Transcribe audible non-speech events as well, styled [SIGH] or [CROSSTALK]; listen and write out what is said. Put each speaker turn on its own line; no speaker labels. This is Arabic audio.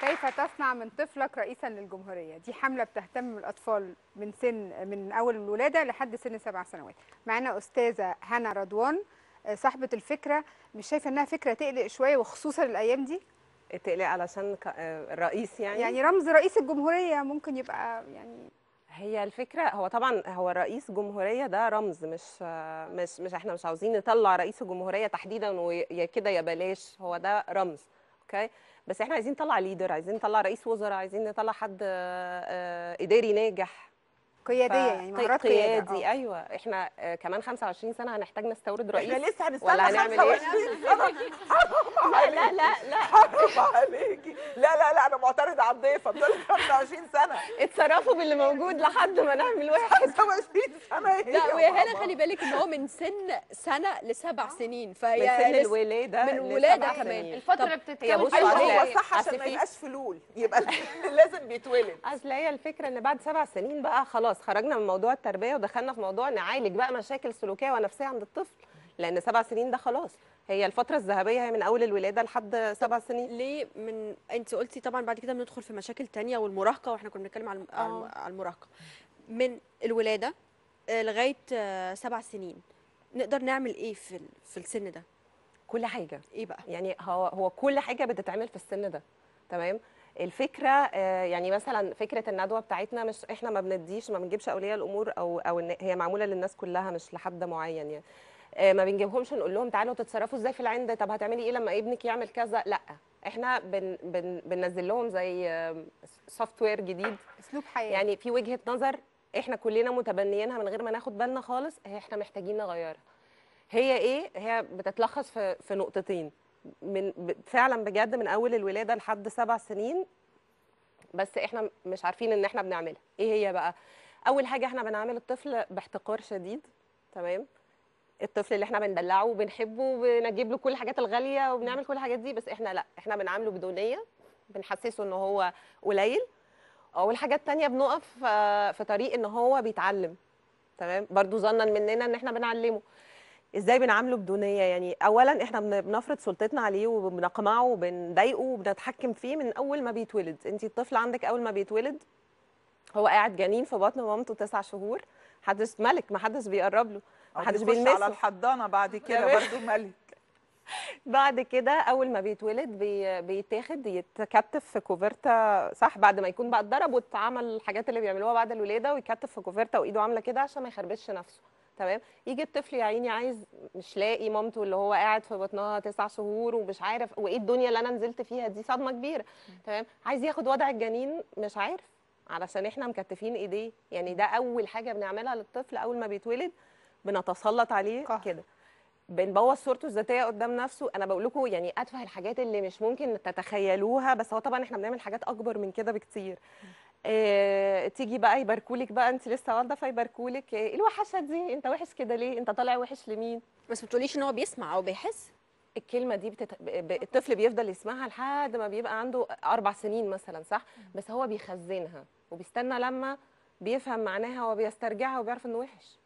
كيف تصنع من طفلك رئيسا للجمهوريه دي حمله بتهتم بالاطفال من سن من اول الولاده لحد سن سبع سنوات معانا استاذه هنا رضوان آه، صاحبه الفكره مش شايفه انها فكره تقلق شويه وخصوصا الايام دي تقلق علشان الرئيس آه، يعني يعني رمز رئيس الجمهوريه ممكن يبقى يعني هي الفكره هو طبعا هو رئيس جمهوريه ده رمز مش مش مش احنا مش عاوزين نطلع رئيس الجمهوريه تحديدا ويا كده يا بلاش هو ده رمز اوكي بس احنا عايزين نطلع ليدر عايزين نطلع رئيس وزراء عايزين نطلع حد آه، آه، اداري ناجح قياديه يعني مهارات قيادي قيادي آه. ايوه احنا آه، كمان 25 سنه هنحتاج نستورد رئيس احنا لسه هنستنى ولا هنعمل ايه؟ [LAUGHS] حرام عليكي لا لا لا حرام عليكي لا لا لا انا معترضه على الضيفه بتقول 25 سنه اتصرفوا باللي موجود لحد ما نعمل واحد 25 سنه ايه لا ويا هنا خلي بالك ان هو من سن سنه لسبع سنين فهي من سن الولاده من الولاده كمان الفتره بتتكلم ايوه هو صح عشان ما يبقاش فلول يبقى [LAUGHS] لازم بيتولد اصل هي الفكره ان بعد سبع سنين بقى خلاص خلاص خرجنا من موضوع التربيه ودخلنا في موضوع نعالج بقى مشاكل سلوكيه ونفسيه عند الطفل لان سبع سنين ده خلاص هي الفترة الذهبية هي من أول الولادة لحد سبع سنين ليه من أنت قلتي طبعا بعد كده بندخل في مشاكل ثانيه والمراهقة وإحنا كنا بنتكلم على آه. على المراهقة من الولادة آه، لغاية آه، سبع سنين نقدر نعمل إيه في في السن ده؟ كل حاجة إيه بقى؟ يعني هو هو كل حاجة بتتعمل في السن ده تمام؟ الفكره آه، يعني مثلا فكره الندوه بتاعتنا مش احنا ما بنديش ما بنجيبش اولياء الامور او او هي معموله للناس كلها مش لحد معين يعني آه، ما بنجيبهمش نقول لهم تعالوا تتصرفوا ازاي في العند طب هتعملي ايه لما ابنك يعمل كذا لا احنا بن بن بننزل لهم زي سوفت آه، وير جديد اسلوب حياه يعني في وجهه نظر احنا كلنا متبنيينها من غير ما ناخد بالنا خالص احنا محتاجين نغيرها هي ايه هي بتتلخص في في نقطتين من فعلا بجد من اول الولاده لحد سبع سنين بس احنا مش عارفين ان احنا بنعملها ايه هي بقى اول حاجه احنا بنعمل الطفل باحتقار شديد تمام الطفل اللي احنا بندلعه وبنحبه وبنجيب له كل الحاجات الغاليه وبنعمل كل الحاجات دي بس احنا لا احنا بنعامله بدونيه بنحسسه ان هو قليل والحاجه الثانيه بنقف آه، في طريق ان هو بيتعلم تمام برضو ظنا مننا ان احنا بنعلمه ازاي بنعامله بدونيه يعني اولا احنا بنفرض سلطتنا عليه وبنقمعه وبنضايقه وبنتحكم فيه من اول ما بيتولد انت الطفل عندك اول ما بيتولد هو قاعد جنين في بطن مامته تسع شهور حدش ملك ما حدش بيقرب له ما حدش بيلمسه على الحضانه بعد [LAUGHS] كده برضه ملك [LAUGHS] بعد كده اول ما بيتولد بي... بيتاخد يتكتف في كوفرتا صح بعد ما يكون بقى اتضرب واتعمل الحاجات اللي بيعملوها بعد الولاده ويكتف في كوفرتا وايده عامله كده عشان ما يخربش نفسه تمام يجي الطفل يا عيني عايز مش لاقي مامته اللي هو قاعد في بطنها تسع شهور ومش عارف وايه الدنيا اللي انا نزلت فيها دي صدمه كبيره تمام عايز ياخد وضع الجنين مش عارف علشان احنا مكتفين ايديه يعني ده اول حاجه بنعملها للطفل اول ما بيتولد بنتسلط عليه كده بنبوظ صورته الذاتيه قدام نفسه انا بقول لكم يعني اتفه الحاجات اللي مش ممكن تتخيلوها بس هو طبعا احنا بنعمل حاجات اكبر من كده بكتير آه، تيجي بقى يباركولك بقى انت لسه والده فيباركولك آه، إيه الوحشه دي انت وحش كده ليه انت طالع وحش لمين بس ما بتقوليش ان هو بيسمع او بيحس الكلمه دي بتت... ب... الطفل بيفضل يسمعها لحد ما بيبقى عنده اربع سنين مثلا صح بس هو بيخزنها وبيستنى لما بيفهم معناها وبيسترجعها وبيعرف انه وحش